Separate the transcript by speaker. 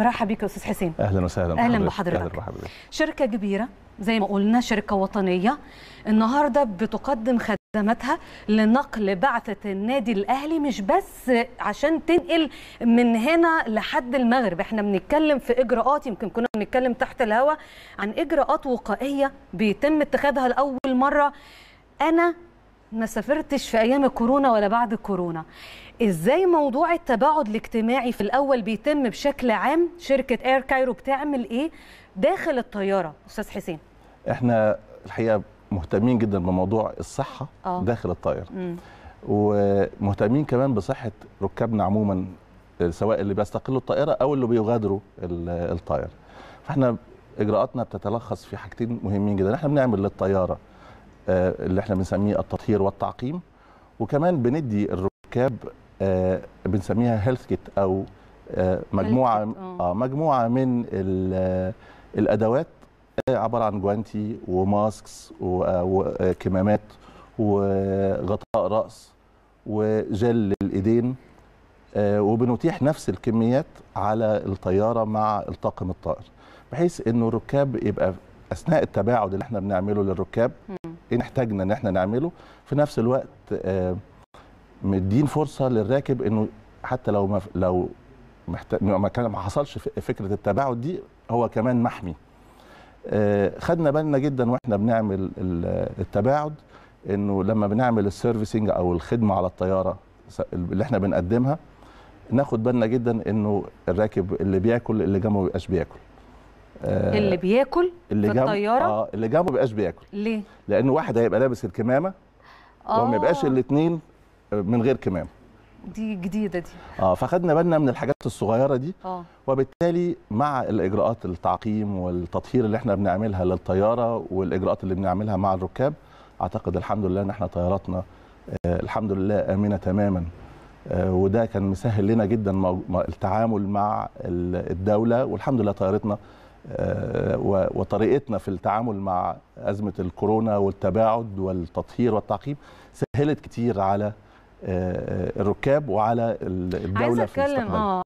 Speaker 1: مرحبا بك استاذ حسين اهلا وسهلا اهلا بحضرتك أهلا شركه كبيره زي ما قلنا شركه وطنيه النهارده بتقدم خدماتها لنقل بعثه النادي الاهلي مش بس عشان تنقل من هنا لحد المغرب احنا بنتكلم في اجراءات يمكن كنا بنتكلم تحت الهوا عن اجراءات وقائيه بيتم اتخاذها لاول مره انا ما سافرتش في ايام الكورونا ولا بعد الكورونا ازاي موضوع التباعد الاجتماعي في الاول بيتم بشكل عام شركه اير كايرو بتعمل ايه داخل الطياره استاذ حسين
Speaker 2: احنا الحقيقه مهتمين جدا بموضوع الصحه أوه. داخل الطائره مم. ومهتمين كمان بصحه ركابنا عموما سواء اللي بيستقلوا الطائره او اللي بيغادروا الطائره فاحنا اجراءاتنا بتتلخص في حاجتين مهمين جدا احنا بنعمل للطياره آه، اللي احنا بنسميه التطهير والتعقيم وكمان بندي الركاب آه، بنسميها هيلث كيت او آه، مجموعه اه مجموعه من الادوات عباره عن جوانتي وماسكس وكمامات وغطاء راس وجل للايدين وبنتيح نفس الكميات على الطياره مع الطاقم الطائر بحيث انه الركاب يبقى اثناء التباعد اللي احنا بنعمله للركاب ايه احتاجنا ان احنا نعمله في نفس الوقت آه، مدين فرصه للراكب انه حتى لو ما لو محتاج ما كان ما حصلش فكره التباعد دي هو كمان محمي آه، خدنا بالنا جدا واحنا بنعمل التباعد انه لما بنعمل السيرفيسنج او الخدمه على الطياره اللي احنا بنقدمها ناخد بالنا جدا انه الراكب اللي بياكل اللي جنبه ما بيبقاش بياكل آه، اللي
Speaker 1: بياكل اللي في الطياره اه
Speaker 2: اللي جنبه ما بيبقاش بياكل ليه؟ لان واحد هيبقى لابس الكمامه آه. وما يبقاش الاثنين آه، من غير كمام
Speaker 1: دي جديده دي
Speaker 2: اه فخدنا بالنا من الحاجات الصغيره دي آه. وبالتالي مع الاجراءات التعقيم والتطهير اللي احنا بنعملها للطياره والاجراءات اللي بنعملها مع الركاب اعتقد الحمد لله ان احنا طياراتنا آه الحمد لله امنه تماما آه وده كان مسهل لنا جدا التعامل مع الدوله والحمد لله طيارتنا آه، وطريقتنا في التعامل مع أزمة الكورونا والتباعد والتطهير والتعقيم سهلت كتير على آه، آه، الركاب وعلى الدولة في المستقبل